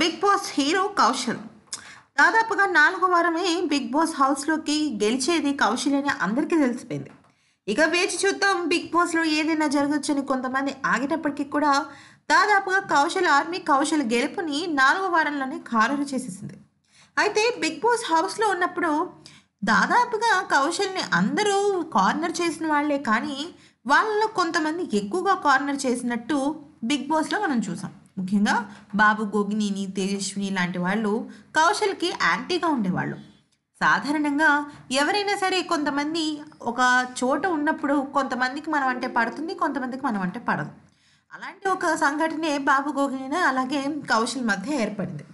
big boss hero Kaushal దాదాపుగా నాలుగు వారమే బిగ్ బాస్ హౌస్లోకి గెలిచేది కౌశల్ అని అందరికీ తెలిసిపోయింది ఇక వేచి చూద్దాం బిగ్ బాస్లో ఏదైనా జరగచ్చని కొంతమంది ఆగేటప్పటికీ కూడా దాదాపుగా కౌశల్ ఆర్మీ కౌశల్ గెలుపుని నాలుగు వారంలోనే ఖారులు చేసేసింది అయితే బిగ్ బాస్ హౌస్లో ఉన్నప్పుడు దాదాపుగా కౌశల్ని అందరూ కార్నర్ చేసిన వాళ్ళే కానీ వాళ్ళలో కొంతమంది ఎక్కువగా కార్నర్ చేసినట్టు బిగ్ బాస్లో మనం చూసాం ముఖ్యంగా బాబు గోగినిని తేజస్విని లాంటి వాళ్ళు కౌశల్కి యాంటీగా ఉండేవాళ్ళు సాధారణంగా ఎవరైనా సరే కొంతమంది ఒక చోట ఉన్నప్పుడు కొంతమందికి మనం అంటే పడుతుంది కొంతమందికి మనం అంటే పడదు అలాంటి ఒక సంఘటనే బాబు గోగిన అలాగే కౌశల్ మధ్య ఏర్పడింది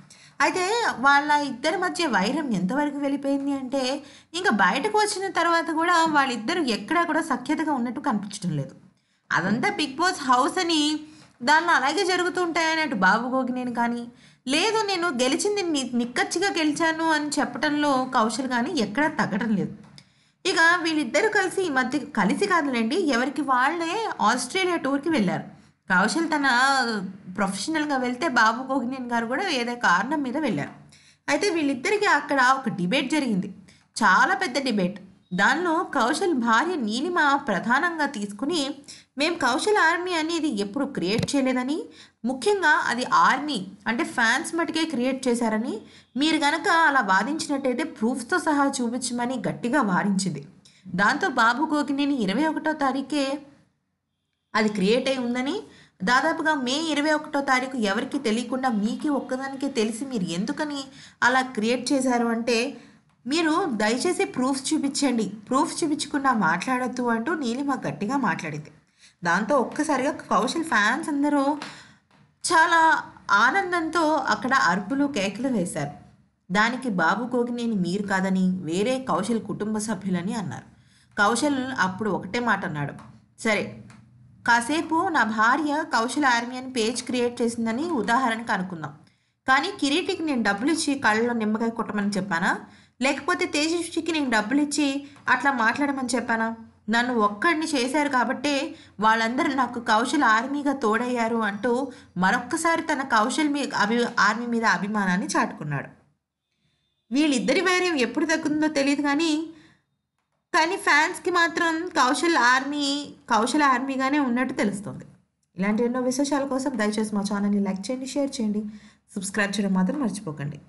అయితే వాళ్ళ ఇద్దరి మధ్య వైరం ఎంతవరకు వెళ్ళిపోయింది అంటే ఇంకా బయటకు వచ్చిన తర్వాత కూడా వాళ్ళిద్దరు ఎక్కడా కూడా సఖ్యతగా ఉన్నట్టు కనిపించడం లేదు అదంతా బిగ్ బాస్ హౌస్ అని దాన్ని అలాగే జరుగుతూ అటు బాబు నేను కానీ లేదు నేను గెలిచింది నిక్కచ్చిగా గెలిచాను అని చెప్పడంలో కౌశల్ కానీ ఎక్కడా తగ్గడం లేదు ఇక వీళ్ళిద్దరూ కలిసి ఈ మధ్య కలిసి కాదులేండి ఎవరికి వాళ్ళే ఆస్ట్రేలియా టూర్కి వెళ్ళారు కౌశల్ తన ప్రొఫెషనల్గా వెళ్తే బాబు గోగినేని గారు కూడా ఏదో కారణం మీద వెళ్ళారు అయితే వీళ్ళిద్దరికీ అక్కడ ఒక డిబేట్ జరిగింది చాలా పెద్ద డిబేట్ దానిలో కౌశల్ భార్య నీలిమ ప్రధానంగా తీసుకుని మేము కౌశల్ ఆర్మీ అనేది ఎప్పుడు క్రియేట్ చేయలేదని ముఖ్యంగా అది ఆర్మీ అంటే ఫ్యాన్స్ మటుకే క్రియేట్ చేశారని మీరు గనక అలా వాదించినట్టయితే ప్రూఫ్స్తో సహా చూపించమని గట్టిగా వారించింది దాంతో బాబు గోగినేని ఇరవై ఒకటో తారీఖే అది క్రియేట్ అయి ఉందని దాదాపుగా మే ఇరవై ఒకటో తారీఖు ఎవరికి తెలియకుండా మీకే ఒక్కదానికే తెలిసి మీరు ఎందుకని అలా క్రియేట్ చేశారు అంటే మీరు దయచేసి ప్రూఫ్స్ చూపించండి ప్రూఫ్స్ చూపించకుండా మాట్లాడొద్దు అంటూ నీలిమ గట్టిగా మాట్లాడింది దాంతో ఒక్కసారిగా కౌశల్ ఫ్యాన్స్ అందరూ చాలా ఆనందంతో అక్కడ అరుపులు కేకలు వేశారు దానికి బాబు కోకినేని మీరు కాదని వేరే కౌశల్ కుటుంబ సభ్యులని అన్నారు కౌశల్ అప్పుడు ఒకటే మాట అన్నాడు సరే కాసేపు నా భార్య కౌశల్ ఆర్మీ అని పేజ్ క్రియేట్ చేసిందని ఉదాహరణకు అనుకుందాం కానీ కిరీటికి నేను డబ్బులు ఇచ్చి కళ్ళలో నిమ్మకాయ కొట్టమని చెప్పానా లేకపోతే తేజస్వికి నేను డబ్బులు ఇచ్చి అట్లా మాట్లాడమని చెప్పానా నన్ను ఒక్కడిని చేశారు కాబట్టే వాళ్ళందరూ నాకు కౌశల్ ఆర్మీగా తోడయ్యారు అంటూ మరొక్కసారి తన కౌశల్ మీ అభి ఆర్మీ మీద అభిమానాన్ని చాటుకున్నాడు వీళ్ళిద్దరి వైర్యం ఎప్పుడు తగ్గుతుందో తెలియదు కానీ కానీ ఫ్యాన్స్కి మాత్రం కౌశల్ ఆర్మీ కౌశల్ ఆర్మీగానే ఉన్నట్టు తెలుస్తుంది ఇలాంటి ఎన్నో విశేషాల కోసం దయచేసి మా ఛానల్ని లైక్ చేయండి షేర్ చేయండి సబ్స్క్రైబ్ చేయడం మాత్రం మర్చిపోకండి